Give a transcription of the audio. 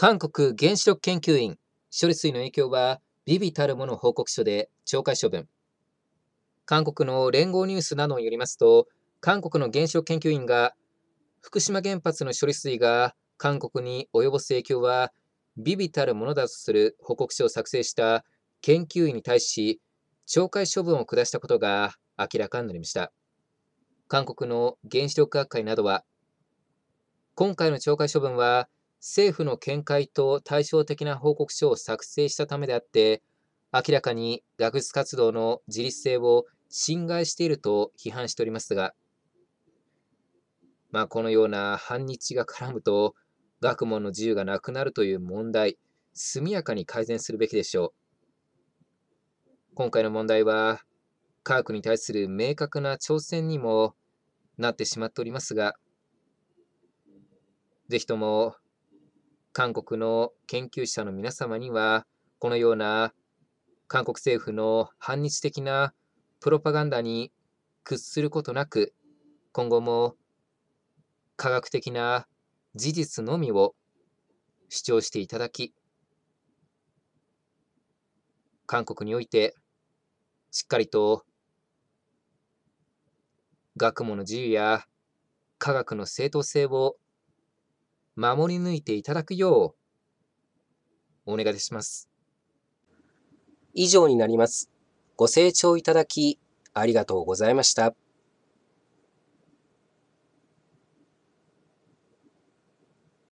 韓国原子力研究院処理水の影響は微々たるもの報告書で懲戒処分韓国の連合ニュースなどによりますと韓国の原子力研究院が福島原発の処理水が韓国に及ぼす影響は微々たるものだとする報告書を作成した研究員に対し懲戒処分を下したことが明らかになりました韓国の原子力学会などは今回の懲戒処分は政府の見解と対照的な報告書を作成したためであって、明らかに学術活動の自立性を侵害していると批判しておりますが、まあ、このような反日が絡むと、学問の自由がなくなるという問題、速やかに改善するべきでしょう。今回の問題は、科学に対する明確な挑戦にもなってしまっておりますが、ぜひとも韓国の研究者の皆様には、このような韓国政府の反日的なプロパガンダに屈することなく、今後も科学的な事実のみを主張していただき、韓国においてしっかりと学問の自由や科学の正当性を守り抜いていただくよう、お願いします。以上になります。ご清聴いただき、ありがとうございました。